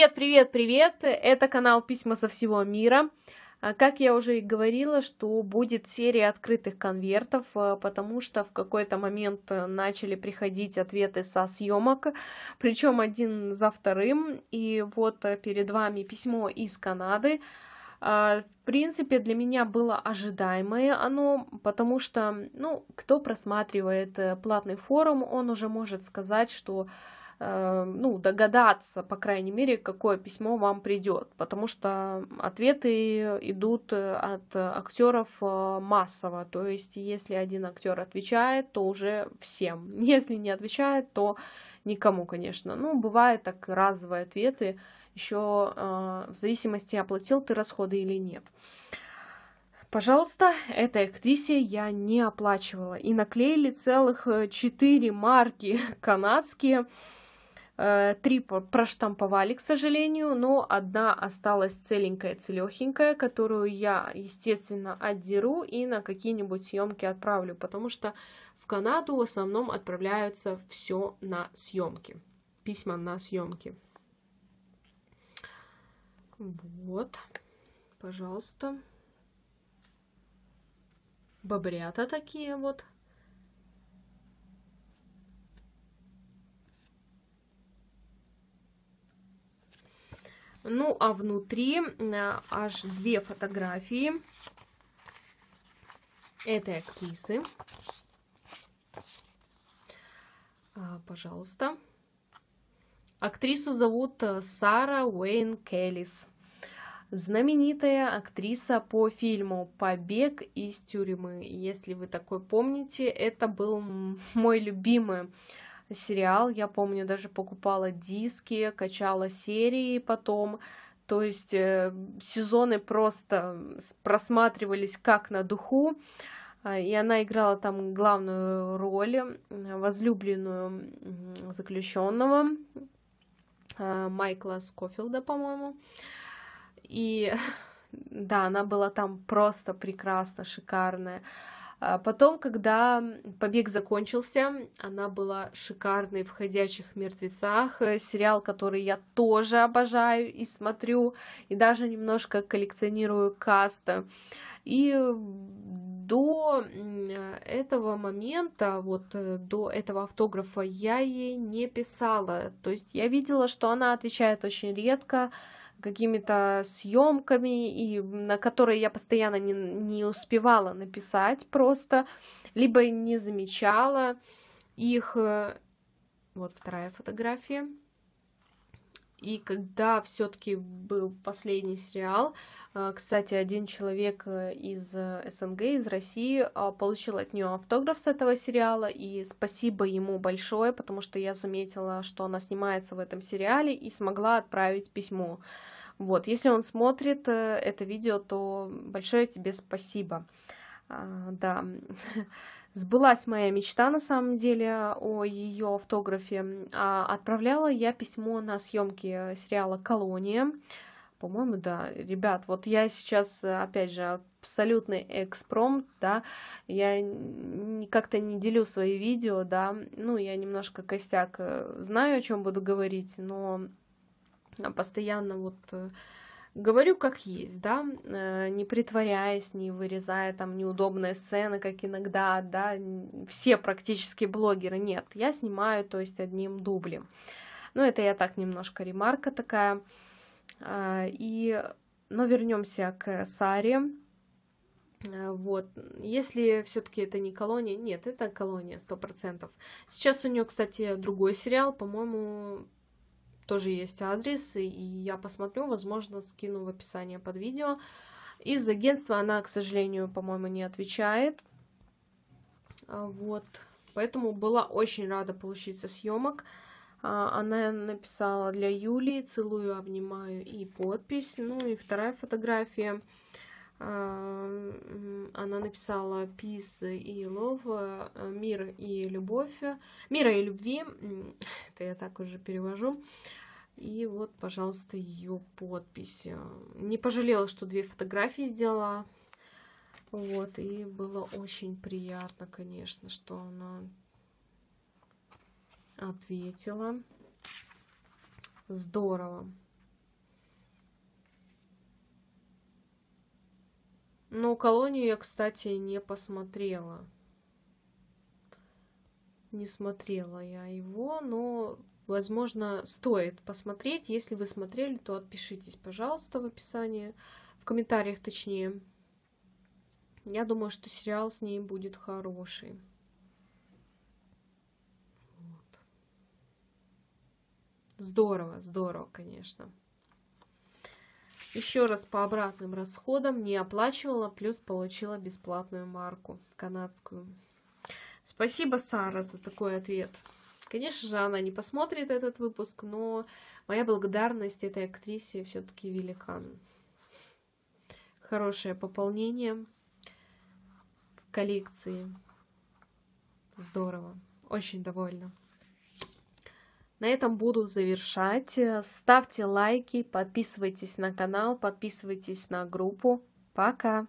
Привет, привет, привет! Это канал «Письма со всего мира». А, как я уже и говорила, что будет серия открытых конвертов, а, потому что в какой-то момент э, начали приходить ответы со съемок, причем один за вторым. И вот э, перед вами письмо из Канады. А, в принципе, для меня было ожидаемое оно, потому что, ну, кто просматривает э, платный форум, он уже может сказать, что Э, ну, догадаться, по крайней мере, какое письмо вам придет, потому что ответы идут э, от актеров э, массово, то есть если один актер отвечает, то уже всем, если не отвечает, то никому, конечно. Ну, бывают так разовые ответы, еще в зависимости, оплатил ты расходы или нет. Пожалуйста, этой актрисе я не оплачивала. И наклеили целых четыре марки канадские Э, три проштамповали, к сожалению, но одна осталась целенькая, целехенькая, которую я, естественно, отдеру и на какие-нибудь съемки отправлю, потому что в Канаду в основном отправляются все на съемки, письма на съемки. Вот, пожалуйста. Бобрята такие вот. Ну, а внутри аж две фотографии этой актрисы. А, пожалуйста. Актрису зовут э, Сара Уэйн Келлис. Знаменитая актриса по фильму «Побег из тюрьмы». Если вы такой помните, это был мой любимый сериал. Я помню, даже покупала диски, качала серии потом. То есть э, сезоны просто просматривались как на духу. А, и она играла там главную роль, возлюбленную заключенного а, Майкла Скофилда, по-моему. И да, она была там просто прекрасно, шикарная. А потом, когда «Побег» закончился, она была шикарной в «Ходячих мертвецах», э, сериал, который я тоже обожаю и смотрю, и даже немножко коллекционирую каста. И до этого момента, вот э, до этого автографа, я ей не писала. То есть я видела, что она отвечает очень редко, какими-то съемками, и на которые я постоянно не, не успевала написать просто, либо не замечала их. Э, вот вторая фотография. И когда все-таки был последний сериал, э, кстати, один человек э, из э, СНГ, из России, а, получил от нее автограф с этого сериала, и спасибо ему большое, потому что я заметила, что она снимается в этом сериале и смогла отправить письмо. Вот, если он смотрит это видео, то большое тебе спасибо. А, да. Сбылась моя мечта, на самом деле, о ее автографе. А, отправляла я письмо на съемки э, сериала «Колония». По-моему, да, ребят, вот я сейчас, э, опять же, абсолютный экспромт, да, я как-то не делю свои видео, да, ну, я немножко косяк э, знаю, о чем буду говорить, но а, постоянно вот говорю как есть, да, э, не притворяясь, не вырезая там неудобные сцены, как иногда, да, все практически блогеры, нет, я снимаю, то есть одним дублем. Ну, это я так немножко ремарка такая. А, и, но вернемся к Саре. Э, вот, если все-таки это не колония, нет, это колония, сто процентов. Сейчас у нее, кстати, другой сериал, по-моему, тоже есть адрес, и я посмотрю, возможно, скину в описание под видео. Из агентства она, к сожалению, по-моему, не отвечает. А, вот. Поэтому была очень рада получить со съемок. А, она написала для Юлии «Целую, обнимаю» и подпись. Ну и вторая фотография а, она написала Peace и Love, э, Мир и Любовь, э, Мира и Любви, это я так уже перевожу. И вот, пожалуйста, ее подпись. Э, не пожалела, что две фотографии сделала. Вот, и было очень приятно, конечно, что она ответила. Здорово. Ну колонию я, кстати, не посмотрела. Не смотрела я его, но, возможно, стоит посмотреть. Если вы смотрели, то отпишитесь, пожалуйста, в описании, в комментариях точнее. Я думаю, что сериал с ней будет хороший. Здорово, здорово, конечно. Еще раз по обратным расходам не оплачивала, плюс получила бесплатную марку канадскую. Спасибо, Сара, за такой ответ. Конечно же, она не посмотрит этот выпуск, но моя благодарность этой актрисе все-таки велика. Хорошее пополнение в коллекции. Здорово. Очень довольна. На этом буду завершать. Ставьте лайки, подписывайтесь на канал, подписывайтесь на группу. Пока!